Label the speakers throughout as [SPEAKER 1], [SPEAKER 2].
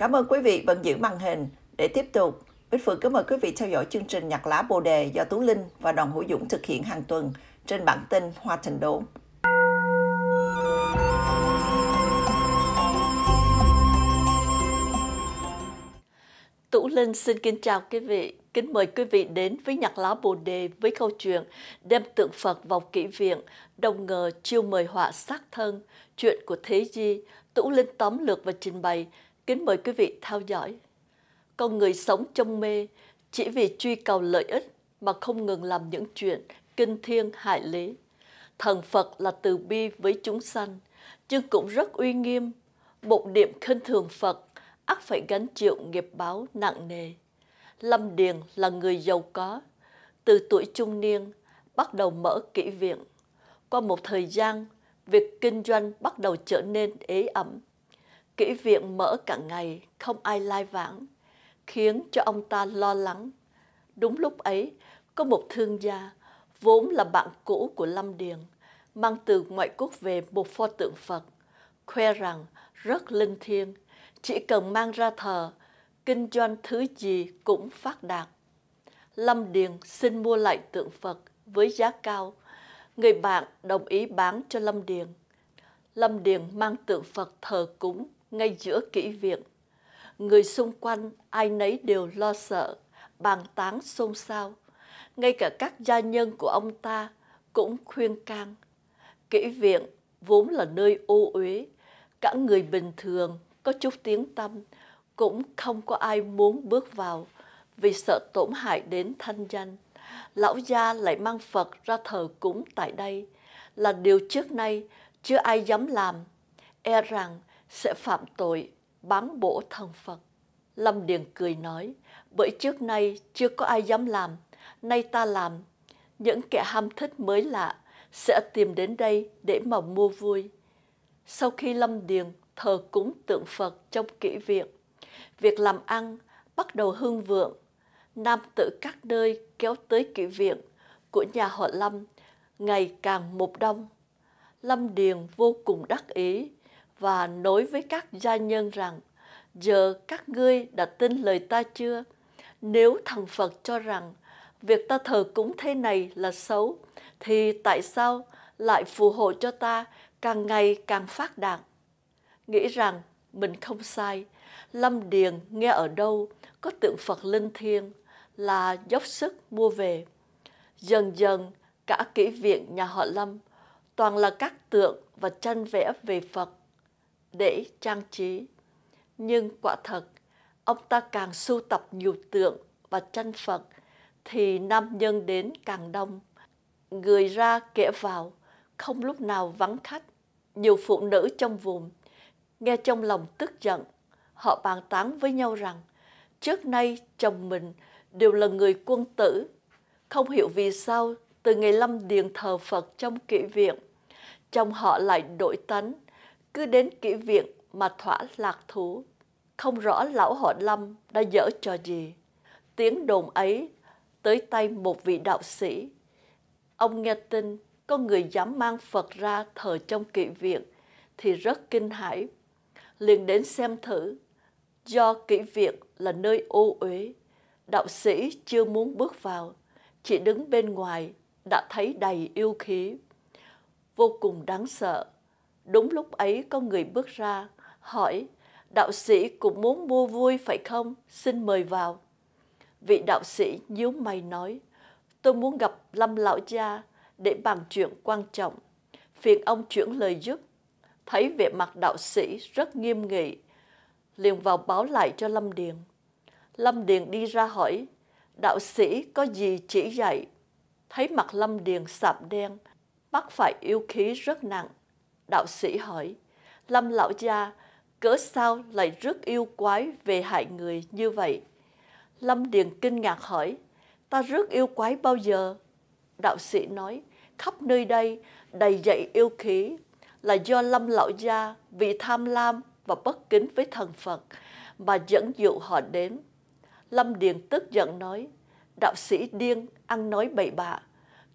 [SPEAKER 1] Cảm ơn quý vị vẫn giữ màn hình. Để tiếp tục, Bích Phượng kính mời quý vị theo dõi chương trình Nhạc lá Bồ Đề do Tú Linh và Đoàn Hữu Dũng thực hiện hàng tuần trên bản tin Hoa Thành Đốn. Tú Linh xin kính chào quý vị. Kính mời quý vị đến với nhạc lá Bồ Đề với câu chuyện Đem tượng Phật vào kỹ viện, đồng ngờ chiêu mời họa sát thân, chuyện của Thế Di, Tú Linh tóm lược và trình bày Kính mời quý vị theo dõi. Con người sống trong mê chỉ vì truy cầu lợi ích mà không ngừng làm những chuyện kinh thiên hại lý. Thần Phật là từ bi với chúng sanh, nhưng cũng rất uy nghiêm. Một điểm khinh thường Phật, ắt phải gánh chịu nghiệp báo nặng nề. Lâm Điền là người giàu có, từ tuổi trung niên bắt đầu mở kỹ viện. Qua một thời gian, việc kinh doanh bắt đầu trở nên ế ẩm Kỹ viện mở cả ngày, không ai lai vãng, khiến cho ông ta lo lắng. Đúng lúc ấy, có một thương gia, vốn là bạn cũ của Lâm Điền, mang từ ngoại quốc về một pho tượng Phật, khoe rằng rất linh thiêng, chỉ cần mang ra thờ, kinh doanh thứ gì cũng phát đạt. Lâm Điền xin mua lại tượng Phật với giá cao. Người bạn đồng ý bán cho Lâm Điền. Lâm Điền mang tượng Phật thờ cúng ngay giữa kỹ viện. Người xung quanh ai nấy đều lo sợ, bàn tán xôn xao. Ngay cả các gia nhân của ông ta cũng khuyên can. Kỹ viện vốn là nơi ô uế, cả người bình thường có chút tiếng tâm cũng không có ai muốn bước vào vì sợ tổn hại đến thanh danh. Lão gia lại mang Phật ra thờ cúng tại đây là điều trước nay chưa ai dám làm, e rằng sẽ phạm tội bán bổ thần Phật. Lâm Điền cười nói, bởi trước nay chưa có ai dám làm, nay ta làm. Những kẻ ham thích mới lạ sẽ tìm đến đây để mà mua vui. Sau khi Lâm Điền thờ cúng tượng Phật trong kỹ viện, việc làm ăn bắt đầu hưng vượng. Nam tử các nơi kéo tới kỹ viện của nhà họ Lâm ngày càng một đông. Lâm Điền vô cùng đắc ý và nói với các gia nhân rằng giờ các ngươi đã tin lời ta chưa nếu thần phật cho rằng việc ta thờ cúng thế này là xấu thì tại sao lại phù hộ cho ta càng ngày càng phát đạt nghĩ rằng mình không sai lâm điền nghe ở đâu có tượng phật linh thiêng là dốc sức mua về dần dần cả kỹ viện nhà họ lâm toàn là các tượng và tranh vẽ về phật để trang trí. Nhưng quả thật, ông ta càng sưu tập nhiều tượng và chân Phật thì nam nhân đến càng đông. Người ra kẻ vào, không lúc nào vắng khách. Nhiều phụ nữ trong vùng nghe trong lòng tức giận. Họ bàn tán với nhau rằng trước nay chồng mình đều là người quân tử. Không hiểu vì sao từ ngày lâm điền thờ Phật trong kỷ viện, chồng họ lại đổi tánh, cứ đến kỹ viện mà thỏa lạc thú. Không rõ lão họ Lâm đã dở trò gì. Tiếng đồn ấy tới tay một vị đạo sĩ. Ông nghe tin có người dám mang Phật ra thờ trong kỵ viện thì rất kinh hãi, liền đến xem thử. Do kỹ viện là nơi ô uế, đạo sĩ chưa muốn bước vào, chỉ đứng bên ngoài đã thấy đầy yêu khí, vô cùng đáng sợ Đúng lúc ấy có người bước ra, hỏi, đạo sĩ cũng muốn mua vui phải không? Xin mời vào. Vị đạo sĩ nhíu mày nói, tôi muốn gặp Lâm Lão Gia để bàn chuyện quan trọng. Phiền ông chuyển lời giúp. Thấy vẻ mặt đạo sĩ rất nghiêm nghị, liền vào báo lại cho Lâm Điền. Lâm Điền đi ra hỏi, đạo sĩ có gì chỉ dạy? Thấy mặt Lâm Điền sạm đen, mắt phải yêu khí rất nặng đạo sĩ hỏi, Lâm lão gia, cớ sao lại rước yêu quái về hại người như vậy? Lâm Điền kinh ngạc hỏi, ta rước yêu quái bao giờ? Đạo sĩ nói, khắp nơi đây đầy dậy yêu khí là do Lâm lão gia vì tham lam và bất kính với thần Phật mà dẫn dụ họ đến. Lâm Điền tức giận nói, đạo sĩ điên, ăn nói bậy bạ,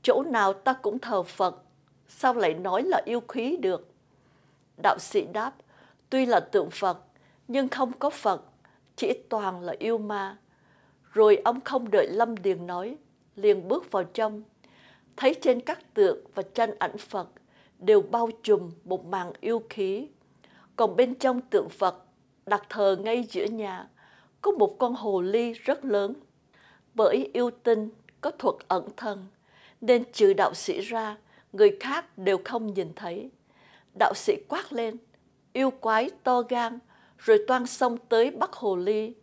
[SPEAKER 1] chỗ nào ta cũng thờ Phật, sao lại nói là yêu khí được? Đạo sĩ đáp, tuy là tượng Phật, nhưng không có Phật, chỉ toàn là yêu ma. Rồi ông không đợi Lâm Điền nói, liền bước vào trong. Thấy trên các tượng và tranh ảnh Phật đều bao trùm một màn yêu khí. Còn bên trong tượng Phật, đặt thờ ngay giữa nhà, có một con hồ ly rất lớn. Bởi yêu tinh có thuật ẩn thân, nên trừ đạo sĩ ra người khác đều không nhìn thấy. Đạo sĩ quát lên, yêu quái to gan, rồi toan xông tới bắt hồ ly.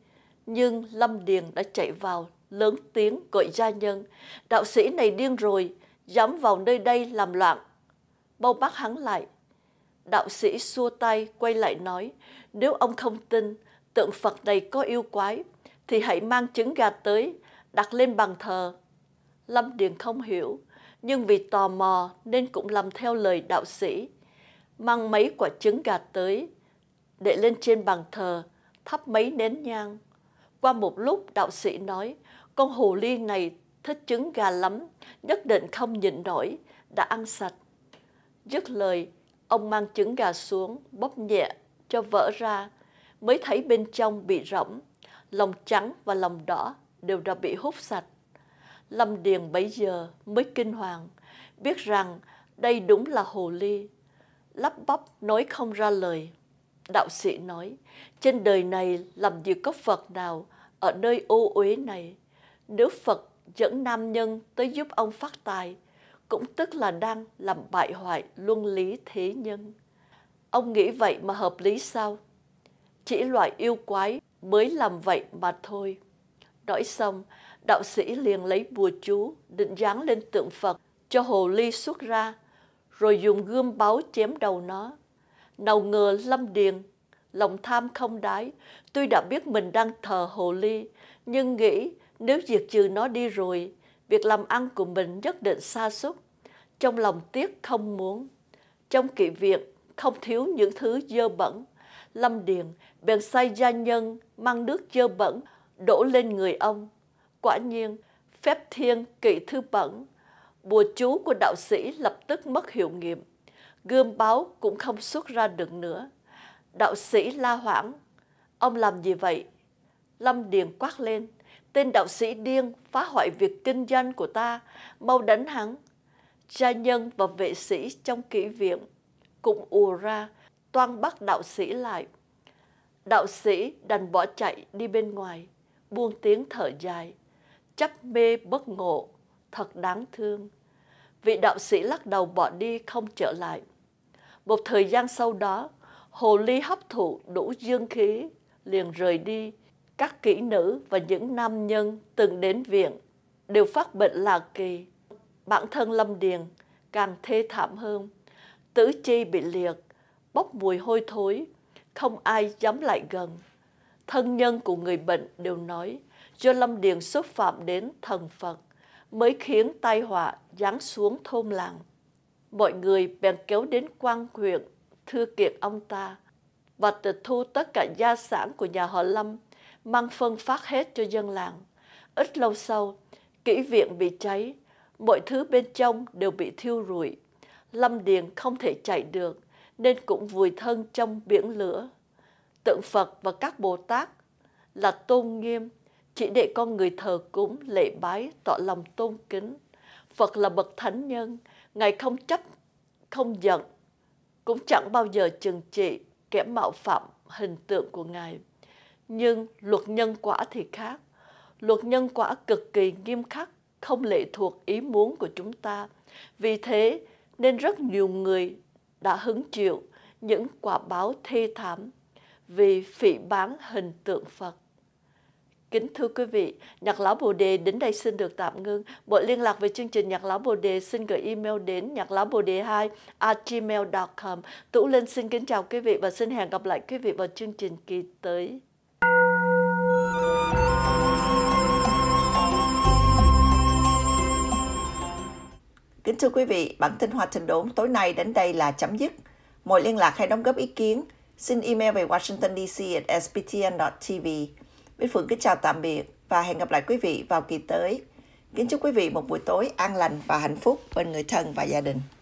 [SPEAKER 1] Nhưng Lâm Điền đã chạy vào, lớn tiếng gọi gia nhân. Đạo sĩ này điên rồi, dám vào nơi đây làm loạn. Bao bắt hắn lại. Đạo sĩ xua tay quay lại nói, nếu ông không tin tượng Phật này có yêu quái, thì hãy mang trứng gà tới, đặt lên bàn thờ. Lâm Điền không hiểu, nhưng vì tò mò nên cũng làm theo lời đạo sĩ, mang mấy quả trứng gà tới, để lên trên bàn thờ, thắp mấy nén nhang. Qua một lúc đạo sĩ nói, con hồ ly này thích trứng gà lắm, nhất định không nhịn nổi, đã ăn sạch. Dứt lời, ông mang trứng gà xuống, bóp nhẹ, cho vỡ ra, mới thấy bên trong bị rỗng, lòng trắng và lòng đỏ đều đã bị hút sạch. Lâm Điền bấy giờ mới kinh hoàng, biết rằng đây đúng là hồ ly. Lắp bắp nói không ra lời. Đạo sĩ nói, trên đời này làm gì có Phật nào ở nơi ô uế này. Nếu Phật dẫn nam nhân tới giúp ông phát tài, cũng tức là đang làm bại hoại luân lý thế nhân. Ông nghĩ vậy mà hợp lý sao? Chỉ loại yêu quái mới làm vậy mà thôi. Nói xong, đạo sĩ liền lấy bùa chú định dán lên tượng Phật cho hồ ly xuất ra, rồi dùng gươm báo chém đầu nó. Nào ngờ Lâm Điền, lòng tham không đái, tuy đã biết mình đang thờ hồ ly, nhưng nghĩ nếu diệt trừ nó đi rồi, việc làm ăn của mình nhất định xa xúc. Trong lòng tiếc không muốn, trong kỵ việc không thiếu những thứ dơ bẩn. Lâm Điền bèn sai gia nhân mang nước dơ bẩn đổ lên người ông Quả nhiên, phép thiên kỵ thư bẩn, bùa chú của đạo sĩ lập tức mất hiệu nghiệm, gươm báo cũng không xuất ra được nữa. Đạo sĩ la hoảng, ông làm gì vậy? Lâm Điền quát lên, tên đạo sĩ điên phá hoại việc kinh doanh của ta, mau đánh hắn. Gia nhân và vệ sĩ trong kỹ viện cũng ùa ra, toan bắt đạo sĩ lại. Đạo sĩ đành bỏ chạy đi bên ngoài, buông tiếng thở dài chấp mê bất ngộ, thật đáng thương. Vị đạo sĩ lắc đầu bỏ đi không trở lại. Một thời gian sau đó, hồ ly hấp thụ đủ dương khí, liền rời đi. Các kỹ nữ và những nam nhân từng đến viện đều phát bệnh lạ kỳ. Bản thân Lâm Điền càng thê thảm hơn. tử chi bị liệt, bốc mùi hôi thối, không ai dám lại gần. Thân nhân của người bệnh đều nói do Lâm Điền xúc phạm đến thần Phật mới khiến tai họa giáng xuống thôn làng. Mọi người bèn kéo đến quan huyện thư kiện ông ta và tịch thu tất cả gia sản của nhà họ Lâm mang phân phát hết cho dân làng. Ít lâu sau, kỹ viện bị cháy, mọi thứ bên trong đều bị thiêu rụi. Lâm Điền không thể chạy được nên cũng vùi thân trong biển lửa. Tượng Phật và các Bồ Tát là tôn nghiêm chỉ để con người thờ cúng lễ bái tỏ lòng tôn kính phật là bậc thánh nhân ngài không chấp không giận cũng chẳng bao giờ trừng trị kẻ mạo phạm hình tượng của ngài nhưng luật nhân quả thì khác luật nhân quả cực kỳ nghiêm khắc không lệ thuộc ý muốn của chúng ta vì thế nên rất nhiều người đã hứng chịu những quả báo thê thảm vì phỉ bán hình tượng phật Kính thưa quý vị, Nhạc Lão Bồ Đề đến đây xin được tạm ngưng. Mọi liên lạc về chương trình Nhạc Lão Bồ Đề xin gửi email đến nhạc lão bồ đề 2 gmail.com. Tủ Linh xin kính chào quý vị và xin hẹn gặp lại quý vị vào chương trình kỳ tới. Kính thưa quý vị, bản tin Hoa Thịnh Đốn tối nay đến đây là chấm dứt. Mọi liên lạc hay đóng góp ý kiến, xin email về Washington DC at sptn tv Bích Phượng kính chào tạm biệt và hẹn gặp lại quý vị vào kỳ tới. Kính chúc quý vị một buổi tối an lành và hạnh phúc bên người thân và gia đình.